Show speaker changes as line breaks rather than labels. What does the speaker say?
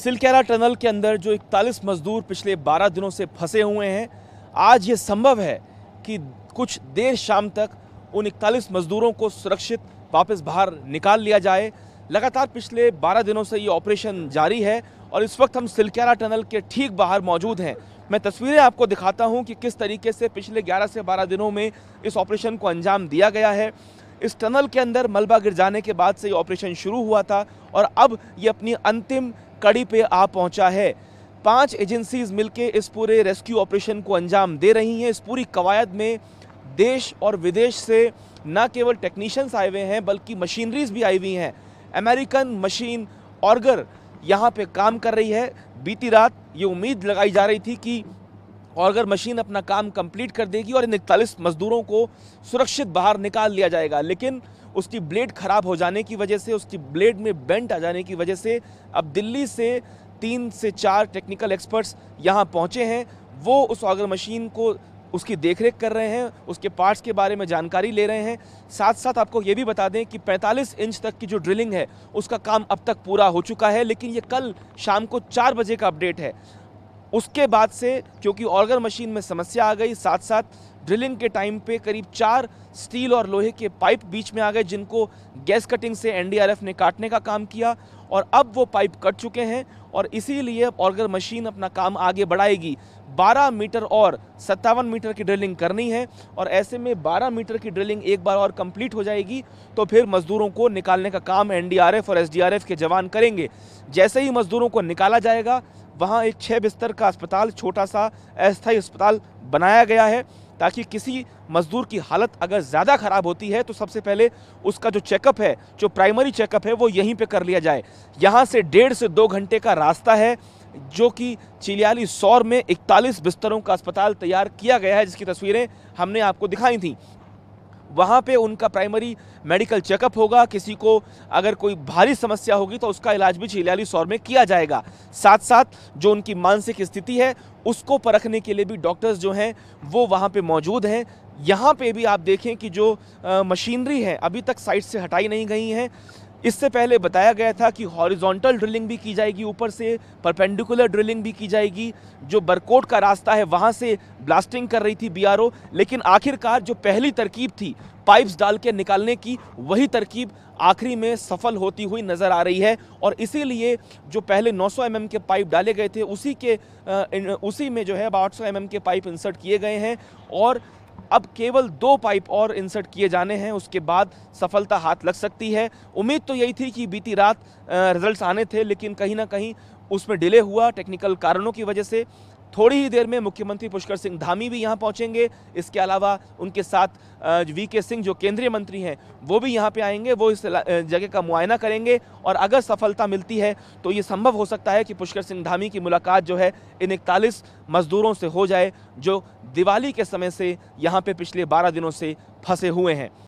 सिलकेरा tunnel के अंदर जो इकतालीस मजदूर पिछले 12 दिनों से फंसे हुए हैं आज ये संभव है कि कुछ देर शाम तक उन इकतालीस मजदूरों को सुरक्षित वापस बाहर निकाल लिया जाए लगातार पिछले 12 दिनों से ये ऑपरेशन जारी है और इस वक्त हम सिलकेरा टनल के ठीक बाहर मौजूद हैं मैं तस्वीरें आपको दिखाता हूं कि किस तरीके से पिछले 11 से 12 दिनों में इस ऑपरेशन को अंजाम दिया गया है इस टनल के अंदर मलबा गिर जाने के बाद से ये ऑपरेशन शुरू हुआ था और अब ये अपनी अंतिम कड़ी पे आ पहुंचा है पांच एजेंसीज मिलके इस पूरे रेस्क्यू ऑपरेशन को अंजाम दे रही हैं इस पूरी कवायद में देश और विदेश से न केवल टेक्नीशियंस आए हुए हैं बल्कि मशीनरीज भी आई हुई हैं अमेरिकन मशीन ऑर्गर यहाँ पे काम कर रही है बीती रात ये उम्मीद लगाई जा रही थी कि ऑर्गर मशीन अपना काम कंप्लीट कर देगी और इन इकतालीस मजदूरों को सुरक्षित बाहर निकाल लिया जाएगा लेकिन उसकी ब्लेड ख़राब हो जाने की वजह से उसकी ब्लेड में बेंट आ जाने की वजह से अब दिल्ली से तीन से चार टेक्निकल एक्सपर्ट्स यहाँ पहुँचे हैं वो उस ऑगर मशीन को उसकी देखरेख कर रहे हैं उसके पार्ट्स के बारे में जानकारी ले रहे हैं साथ साथ आपको ये भी बता दें कि 45 इंच तक की जो ड्रिलिंग है उसका काम अब तक पूरा हो चुका है लेकिन ये कल शाम को चार बजे का अपडेट है उसके बाद से क्योंकि ऑर्गर मशीन में समस्या आ गई साथ साथ ड्रिलिंग के टाइम पे करीब चार स्टील और लोहे के पाइप बीच में आ गए जिनको गैस कटिंग से एनडीआरएफ ने काटने का काम किया और अब वो पाइप कट चुके हैं और इसीलिए ऑर्गर मशीन अपना काम आगे बढ़ाएगी 12 मीटर और सत्तावन मीटर की ड्रिलिंग करनी है और ऐसे में 12 मीटर की ड्रिलिंग एक बार और कंप्लीट हो जाएगी तो फिर मजदूरों को निकालने का काम एनडीआरएफ और एसडीआरएफ के जवान करेंगे जैसे ही मजदूरों को निकाला जाएगा वहाँ एक छः बिस्तर का अस्पताल छोटा सा अस्थायी अस्पताल बनाया गया है ताकि किसी मजदूर की हालत अगर ज़्यादा ख़राब होती है तो सबसे पहले उसका जो चेकअप है जो प्राइमरी चेकअप है वो यहीं पे कर लिया जाए यहाँ से डेढ़ से दो घंटे का रास्ता है जो कि चिलियाली सौर में 41 बिस्तरों का अस्पताल तैयार किया गया है जिसकी तस्वीरें हमने आपको दिखाई थी वहाँ पे उनका प्राइमरी मेडिकल चेकअप होगा किसी को अगर कोई भारी समस्या होगी तो उसका इलाज भी छिलियाली सौर में किया जाएगा साथ साथ जो उनकी मानसिक स्थिति है उसको परखने के लिए भी डॉक्टर्स जो हैं वो वहाँ पे मौजूद हैं यहाँ पे भी आप देखें कि जो मशीनरी है अभी तक साइट से हटाई नहीं गई हैं इससे पहले बताया गया था कि हॉरिजॉन्टल ड्रिलिंग भी की जाएगी ऊपर से परपेंडिकुलर ड्रिलिंग भी की जाएगी जो बरकोट का रास्ता है वहाँ से ब्लास्टिंग कर रही थी बीआरओ लेकिन आखिरकार जो पहली तरकीब थी पाइप्स डाल के निकालने की वही तरकीब आखिरी में सफल होती हुई नज़र आ रही है और इसीलिए जो पहले 900 सौ mm के पाइप डाले गए थे उसी के उसी में जो है अब आठ सौ mm के पाइप इंसर्ट किए गए हैं और अब केवल दो पाइप और इंसर्ट किए जाने हैं उसके बाद सफलता हाथ लग सकती है उम्मीद तो यही थी कि बीती रात रिजल्ट्स आने थे लेकिन कहीं ना कहीं उसमें डिले हुआ टेक्निकल कारणों की वजह से थोड़ी ही देर में मुख्यमंत्री पुष्कर सिंह धामी भी यहाँ पहुँचेंगे इसके अलावा उनके साथ वी के सिंह जो केंद्रीय मंत्री हैं वो भी यहाँ पे आएंगे वो इस जगह का मुआयना करेंगे और अगर सफलता मिलती है तो ये संभव हो सकता है कि पुष्कर सिंह धामी की मुलाकात जो है इन इकतालीस मजदूरों से हो जाए जो दिवाली के समय से यहाँ पर पिछले बारह दिनों से फंसे हुए हैं